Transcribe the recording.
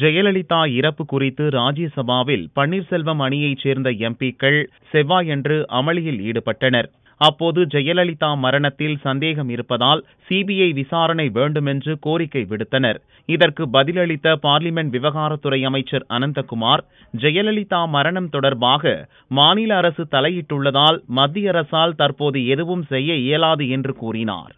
ஜெயலலிதா இறப்பு குறித்து ராஜ்யசபாவில் பன்னீர்செல்வம் அணியைச் சேர்ந்த எம்பிக்கள் செவ்வாயன்று அமளியில் ஈடுபட்டனர் அப்போது ஜெயலலிதா மரணத்தில் சந்தேகம் இருப்பதால் சிபிஐ விசாரணை வேண்டுமென்று கோரிக்கை விடுத்தனர் இதற்கு பதிலளித்த பார்லிமெண்ட் விவகாரத்துறை அமைச்சர் அனந்தகுமார் ஜெயலலிதா மரணம் தொடர்பாக மாநில அரசு தலையிட்டுள்ளதால் மத்திய அரசால் தற்போது எதுவும் செய்ய இயலாது என்று கூறினார்